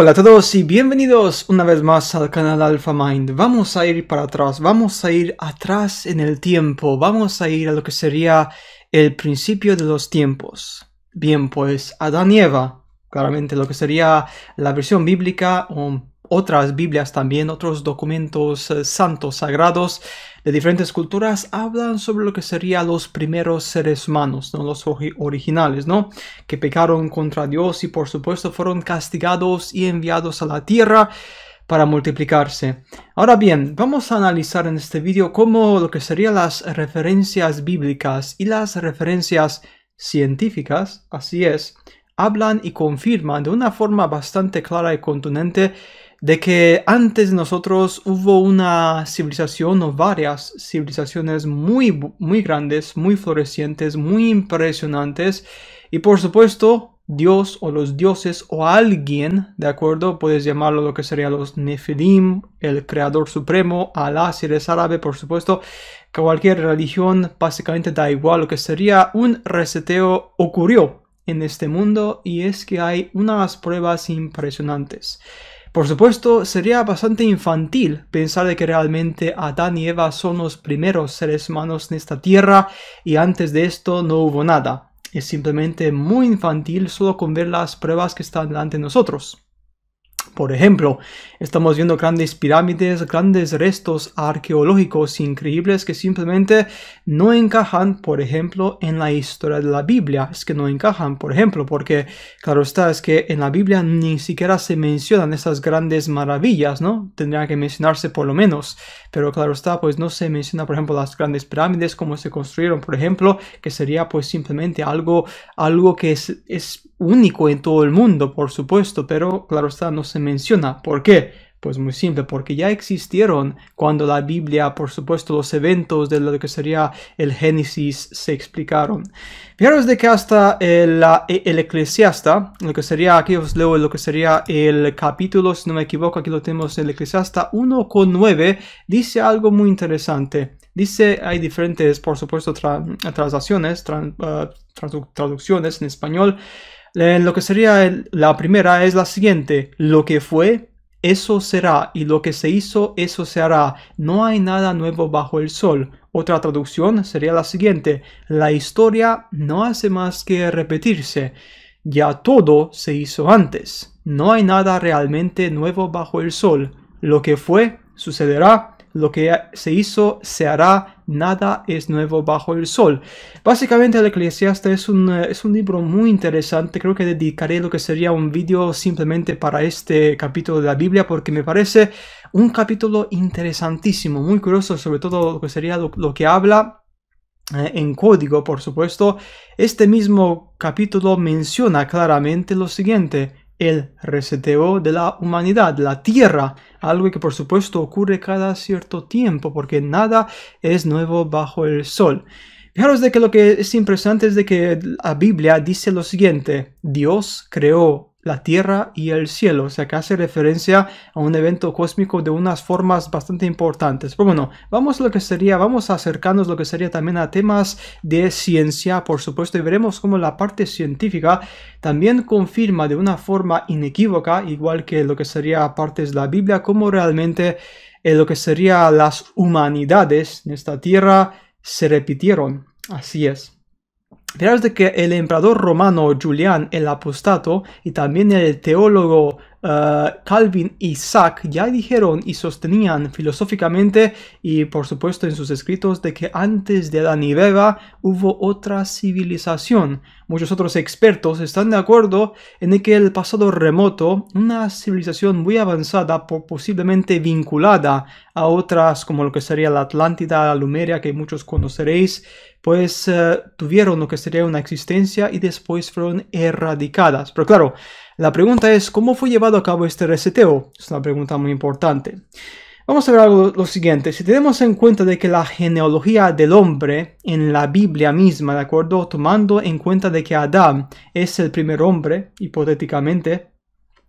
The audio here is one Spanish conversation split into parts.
Hola a todos y bienvenidos una vez más al canal Alpha Mind. Vamos a ir para atrás, vamos a ir atrás en el tiempo, vamos a ir a lo que sería el principio de los tiempos. Bien, pues Adán y Eva, claramente lo que sería la versión bíblica o otras Biblias también, otros documentos eh, santos, sagrados de diferentes culturas, hablan sobre lo que serían los primeros seres humanos, ¿no? los originales, ¿no? que pecaron contra Dios y por supuesto fueron castigados y enviados a la tierra para multiplicarse. Ahora bien, vamos a analizar en este vídeo cómo lo que serían las referencias bíblicas y las referencias científicas, así es, hablan y confirman de una forma bastante clara y contundente de que antes de nosotros hubo una civilización o varias civilizaciones muy, muy grandes, muy florecientes, muy impresionantes y por supuesto Dios o los dioses o alguien, ¿de acuerdo? Puedes llamarlo lo que sería los Nefilim, el Creador Supremo, Alá si eres árabe, por supuesto. que Cualquier religión básicamente da igual lo que sería un reseteo ocurrió en este mundo y es que hay unas pruebas impresionantes. Por supuesto, sería bastante infantil pensar de que realmente Adán y Eva son los primeros seres humanos en esta tierra y antes de esto no hubo nada. Es simplemente muy infantil solo con ver las pruebas que están delante de nosotros. Por ejemplo, estamos viendo grandes pirámides, grandes restos arqueológicos increíbles que simplemente no encajan, por ejemplo, en la historia de la Biblia. Es que no encajan, por ejemplo, porque claro está, es que en la Biblia ni siquiera se mencionan esas grandes maravillas, ¿no? Tendrían que mencionarse por lo menos. Pero claro está, pues no se menciona, por ejemplo, las grandes pirámides, cómo se construyeron, por ejemplo, que sería pues simplemente algo, algo que es, es único en todo el mundo, por supuesto, pero claro está, no se menciona. ¿Por qué? Pues muy simple, porque ya existieron cuando la Biblia, por supuesto, los eventos de lo que sería el Génesis se explicaron. Fijaros de que hasta el, eclesiasta, lo que sería, aquí os leo lo que sería el capítulo, si no me equivoco, aquí lo tenemos, el eclesiasta con 9, dice algo muy interesante. Dice, hay diferentes, por supuesto, transacciones, eh, traducciones en español, eh, lo que sería la primera es la siguiente, lo que fue, eso será, y lo que se hizo, eso se hará. No hay nada nuevo bajo el sol. Otra traducción sería la siguiente, la historia no hace más que repetirse, ya todo se hizo antes. No hay nada realmente nuevo bajo el sol. Lo que fue, sucederá, lo que se hizo, se hará, nada es nuevo bajo el sol. Básicamente el Eclesiasta es un, eh, es un libro muy interesante, creo que dedicaré lo que sería un vídeo simplemente para este capítulo de la Biblia porque me parece un capítulo interesantísimo, muy curioso sobre todo lo que sería lo, que habla eh, en código, por supuesto. Este mismo capítulo menciona claramente lo siguiente el reseteo de la humanidad, la tierra, algo que por supuesto ocurre cada cierto tiempo porque nada es nuevo bajo el sol. Fijaros de que lo que es impresionante es de que la Biblia dice lo siguiente, Dios creó la tierra y el cielo, o sea que hace referencia a un evento cósmico de unas formas bastante importantes. Pero bueno, vamos a lo que sería, vamos a acercarnos lo que sería también a temas de ciencia, por supuesto, y veremos cómo la parte científica también confirma de una forma inequívoca, igual que lo que sería partes de la Biblia, cómo realmente eh, lo que sería las humanidades en esta tierra se repitieron. Así es. Fijaros de que el emperador romano Julián el Apostato y también el teólogo eh, Calvin Isaac ya dijeron y sostenían filosóficamente y por supuesto en sus escritos de que antes de Adán y hubo otra civilización, muchos otros expertos están de acuerdo en que el pasado remoto, una civilización muy avanzada, posiblemente vinculada a otras como lo que sería la Atlántida, la Lumeria, que muchos conoceréis, pues eh, tuvieron lo que sería una existencia y después fueron erradicadas. Pero claro, la pregunta es, ¿cómo fue llevado a cabo este reseteo? Es una pregunta muy importante. Vamos a ver lo siguiente. Si tenemos en cuenta de que la genealogía del hombre en la Biblia misma, ¿de acuerdo? Tomando en cuenta de que Adán es el primer hombre, hipotéticamente,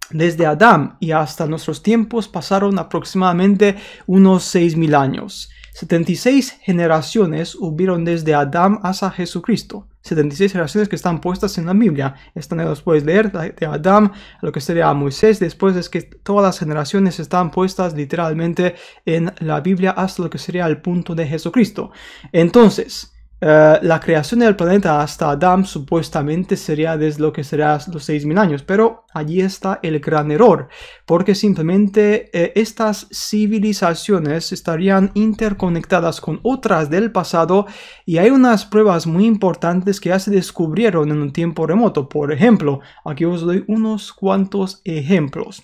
desde Adán y hasta nuestros tiempos pasaron aproximadamente unos 6.000 años. 76 generaciones hubieron desde Adán hasta Jesucristo. 76 generaciones que están puestas en la Biblia. Están los puedes leer de Adán lo que sería Moisés. Después es que todas las generaciones están puestas literalmente en la Biblia hasta lo que sería el punto de Jesucristo. Entonces, eh, la creación del planeta hasta Adam supuestamente sería desde lo que serían los 6.000 años, pero allí está el gran error, porque simplemente eh, estas civilizaciones estarían interconectadas con otras del pasado y hay unas pruebas muy importantes que ya se descubrieron en un tiempo remoto. Por ejemplo, aquí os doy unos cuantos ejemplos.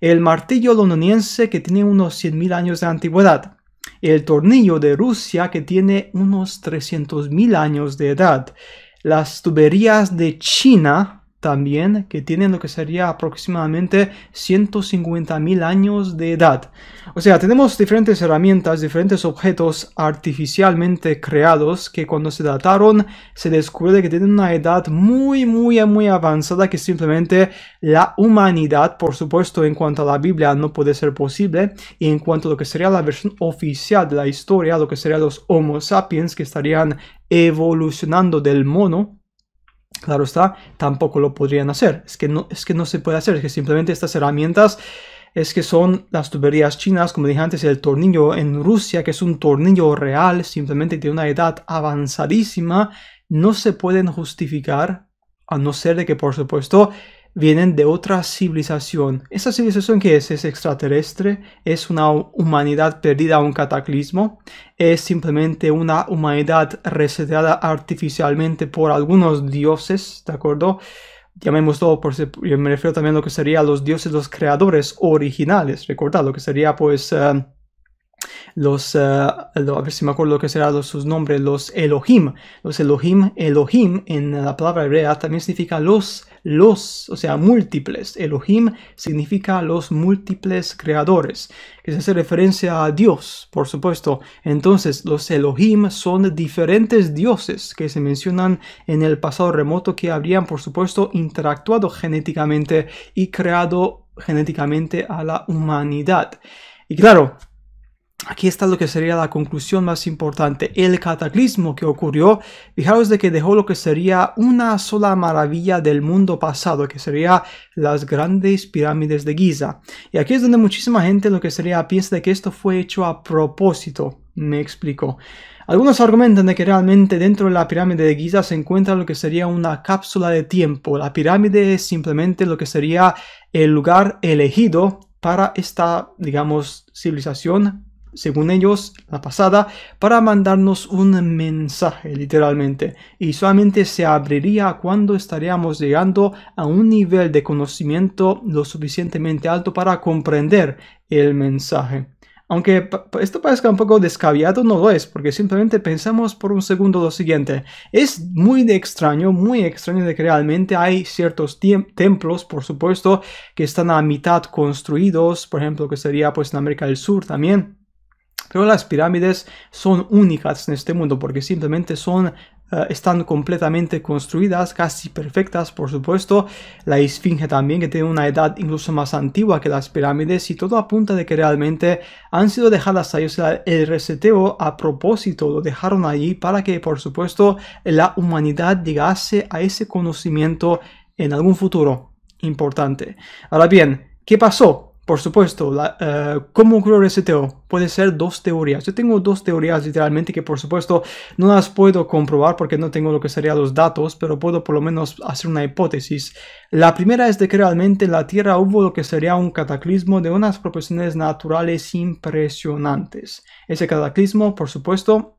El martillo londoniense que tiene unos 100.000 años de antigüedad el tornillo de Rusia que tiene unos 300.000 años de edad, las tuberías de China también, que tienen lo que sería aproximadamente 150.000 años de edad. O sea, tenemos diferentes herramientas, diferentes objetos artificialmente creados que cuando se dataron se descubre que tienen una edad muy, muy, muy avanzada que simplemente la humanidad, por supuesto, en cuanto a la Biblia no puede ser posible y en cuanto a lo que sería la versión oficial de la historia, lo que serían los Homo sapiens que estarían evolucionando del mono, Claro está, tampoco lo podrían hacer. Es que no, es que no se puede hacer, es que simplemente estas herramientas es que son las tuberías chinas, como dije antes, el tornillo en Rusia, que es un tornillo real, simplemente tiene una edad avanzadísima, no se pueden justificar, a no ser de que, por supuesto, vienen de otra civilización. ¿Esa civilización qué es? ¿Es extraterrestre? ¿Es una humanidad perdida a un cataclismo? ¿Es simplemente una humanidad reseteada artificialmente por algunos dioses? ¿De acuerdo? Llamémoslo, por, yo me refiero también a lo que serían los dioses, los creadores originales. Recordad, lo que sería pues... Eh, los, eh, a ver si me acuerdo lo que serán sus nombres, los Elohim. Los Elohim, Elohim en la palabra hebrea también significa los los, o sea, múltiples. Elohim significa los múltiples creadores, que se hace referencia a Dios, por supuesto. Entonces, los Elohim son diferentes dioses que se mencionan en el pasado remoto que habrían, por supuesto, interactuado genéticamente y creado genéticamente a la humanidad. Y claro, Aquí está lo que sería la conclusión más importante. El cataclismo que ocurrió, fijaros de que dejó lo que sería una sola maravilla del mundo pasado, que sería las grandes pirámides de Giza. Y aquí es donde muchísima gente lo que sería piensa de que esto fue hecho a propósito. Me explico. Algunos argumentan de que realmente dentro de la pirámide de Giza se encuentra lo que sería una cápsula de tiempo. La pirámide es simplemente lo que sería el lugar elegido para esta, digamos, civilización según ellos, la pasada, para mandarnos un mensaje, literalmente, y solamente se abriría cuando estaríamos llegando a un nivel de conocimiento lo suficientemente alto para comprender el mensaje. Aunque esto parezca un poco descabellado, no lo es, porque simplemente pensamos por un segundo lo siguiente. Es muy extraño, muy extraño de que realmente hay ciertos templos, por supuesto, que están a mitad construidos, por ejemplo, que sería pues en América del Sur también, pero las pirámides son únicas en este mundo porque simplemente son eh, están completamente construidas, casi perfectas, por supuesto. La esfinge también, que tiene una edad incluso más antigua que las pirámides, y todo apunta de que realmente han sido dejadas ahí. O sea, el reseteo a propósito lo dejaron allí para que, por supuesto, la humanidad llegase a ese conocimiento en algún futuro importante. Ahora bien, ¿qué pasó? Por supuesto, la, uh, ¿cómo ocurre el Puede ser dos teorías. Yo tengo dos teorías literalmente que por supuesto no las puedo comprobar porque no tengo lo que serían los datos, pero puedo por lo menos hacer una hipótesis. La primera es de que realmente la Tierra hubo lo que sería un cataclismo de unas proporciones naturales impresionantes. Ese cataclismo, por supuesto,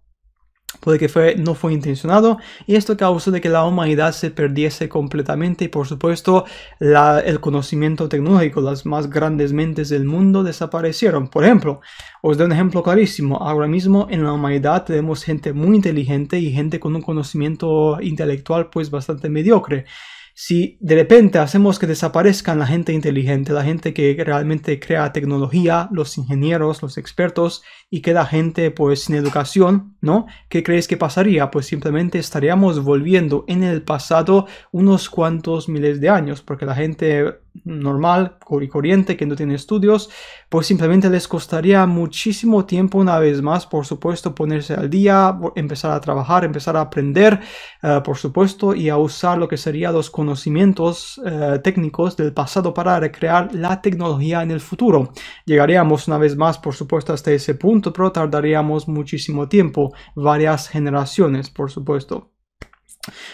Puede que fue, no fue intencionado y esto causó de que la humanidad se perdiese completamente y por supuesto el conocimiento tecnológico, las más grandes mentes del mundo desaparecieron. Por ejemplo, os doy un ejemplo clarísimo, ahora mismo en la humanidad tenemos gente muy inteligente y gente con un conocimiento intelectual pues bastante mediocre si de repente hacemos que desaparezcan la gente inteligente, la gente que realmente crea tecnología, los ingenieros, los expertos, y queda gente pues sin educación, ¿no? ¿Qué crees que pasaría? Pues simplemente estaríamos volviendo en el pasado unos cuantos miles de años, porque la gente normal y corriente que no tiene estudios, pues simplemente les costaría muchísimo tiempo una vez más, por supuesto, ponerse al día, empezar a trabajar, empezar a aprender, eh, por supuesto, y a usar lo que serían los conocimientos eh, técnicos del pasado para recrear la tecnología en el futuro. Llegaríamos una vez más, por supuesto, hasta ese punto pero tardaríamos muchísimo tiempo, varias generaciones, por supuesto.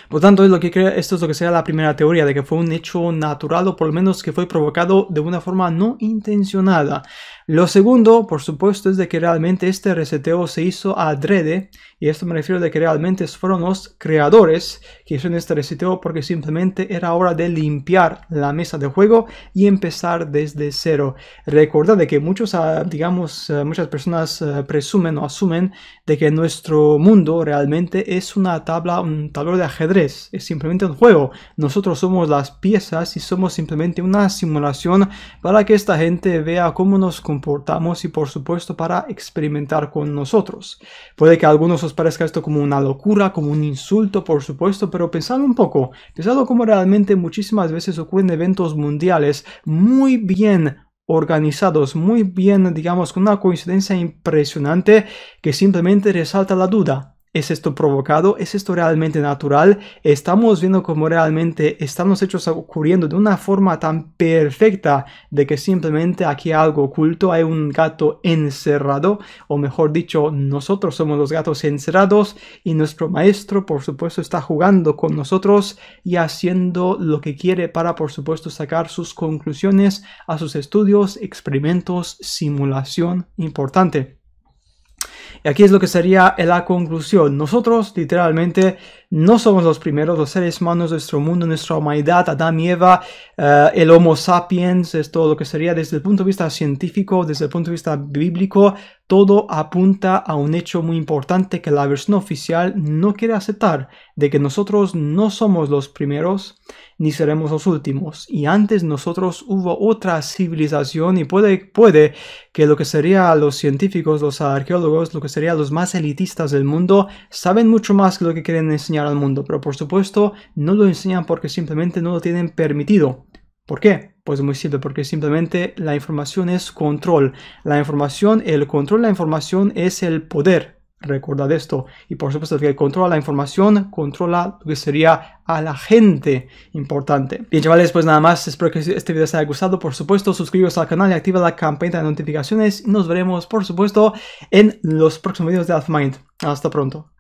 Por tanto, lo que esto es lo que sería la primera teoría, de que fue un hecho natural o por lo menos que fue provocado de una forma no intencionada. Lo segundo, por supuesto, es de que realmente este reseteo se hizo adrede, y esto me refiero de que realmente fueron los creadores que hicieron este reseteo porque simplemente era hora de limpiar la mesa de juego y empezar desde cero. Recordad de que muchos, ah, digamos, eh, muchas personas eh, presumen o asumen de que nuestro mundo realmente es una tabla, un tablero de ajedrez, es simplemente un juego. Nosotros somos las piezas y somos simplemente una simulación para que esta gente vea cómo nos y por supuesto para experimentar con nosotros. Puede que a algunos os parezca esto como una locura, como un insulto por supuesto, pero pensad un poco, algo como realmente muchísimas veces ocurren eventos mundiales muy bien organizados muy bien, digamos, con una coincidencia impresionante que simplemente resalta la duda. ¿Es esto provocado? ¿Es esto realmente natural? Estamos viendo cómo realmente están los hechos ocurriendo de una forma tan perfecta de que simplemente aquí hay algo oculto, hay un gato encerrado, o mejor dicho, nosotros somos los gatos encerrados y nuestro maestro, por supuesto, está jugando con nosotros y haciendo lo que quiere para, por supuesto, sacar sus conclusiones a sus estudios, experimentos, simulación importante. Y aquí es lo que sería la conclusión. Nosotros literalmente no somos los primeros, los seres humanos, nuestro mundo, nuestra humanidad, Adán y Eva, eh, el Homo sapiens, es todo lo que sería desde el punto de vista científico, desde el punto de vista bíblico, todo apunta a un hecho muy importante que la versión oficial no quiere aceptar, de que nosotros no somos los primeros ni seremos los últimos. Y antes nosotros hubo otra civilización y puede, puede que lo que sería los científicos, los arqueólogos, lo que serían los más elitistas del mundo, saben mucho más que lo que quieren enseñar al mundo, pero por supuesto no lo enseñan porque simplemente no lo tienen permitido. ¿Por qué? Pues muy simple, porque simplemente la información es control. La información, el control de la información es el poder. Recordad esto. Y por supuesto que el controla la información, controla lo que sería a la gente importante. Bien chavales, pues nada más. Espero que este video os haya gustado. Por supuesto, suscribiros al canal y activa la campanita de notificaciones. Y nos veremos, por supuesto, en los próximos videos de AlphaMind. Hasta pronto.